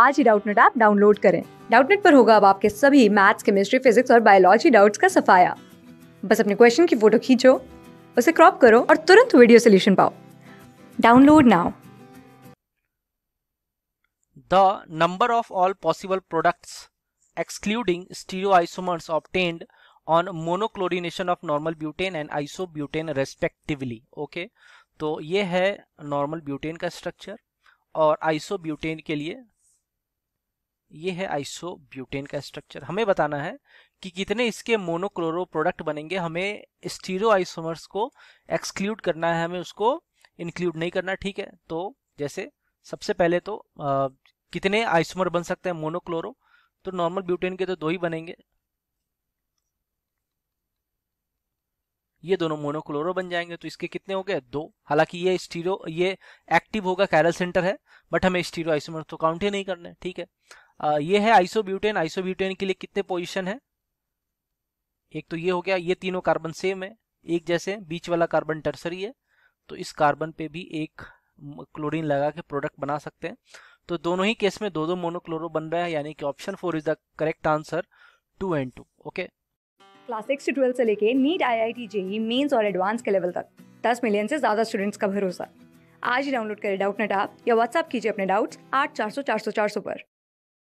आज ही Doubtnut app download करें डाउटनेट पर होगा अब आपके सभी मैथ्स केमिस्ट्री फिजिक्स और बायोलॉजी डाउट्स का सफाया बस अपने क्वेश्चन की फोटो खींचो उसे क्रॉप करो और तुरंत वीडियो सोल्यूशन पाओ download now the number of all possible products excluding stereo isomers obtained on monochlorination of normal butane and iso butane respectively okay तो ये है नॉर्मल ब्यूटेन का स्ट्रक्चर और आइसो ब्यूटेन के लिए ये है ब्यूटेन का स्ट्रक्चर हमें बताना है कि कितने इसके मोनोक्लोरो प्रोडक्ट बनेंगे हमें स्टीरो आइसोमर्स को एक्सक्लूड करना है हमें उसको इंक्लूड नहीं करना ठीक है तो जैसे सबसे पहले तो आ, कितने आइसोमर बन सकते हैं मोनोक्लोरो तो नॉर्मल ब्यूटेन के तो दो ही बनेंगे ये दोनों मोनोक्लोरो बन जाएंगे तो इसके कितने हो गए दो हालांकि ये स्टीरो ये एक्टिव होगा कैरल सेंटर है बट हमें स्टीरो आइसोमर तो काउंट ही नहीं करना है ठीक है ये है आइसोब्यूटेन आइसोब्यूटेन के लिए कितने पोजिशन है एक तो ये हो गया ये तीनों कार्बन सेम है एक जैसे बीच वाला कार्बन टर्सरी है तो इस कार्बन पे भी एक क्लोरीन लगा के प्रोडक्ट बना सकते हैं तो दोनों ही केस में दो दो मोनोक्लोरो बन रहा है यानी कि option four is the correct answer two and two okay class six से ट्वेल्थ से लेके NEET I I T JEE mains और एडवांस के लेवल तक दस मिलियन से ज्यादा स्टूडेंट्स का भरोसा आज ही डाउनलोड करें डाउट नेट आप या व्हाट्सअप कीजिए अपने डाउट्स आठ चार सौ चार सौ चार सौ पर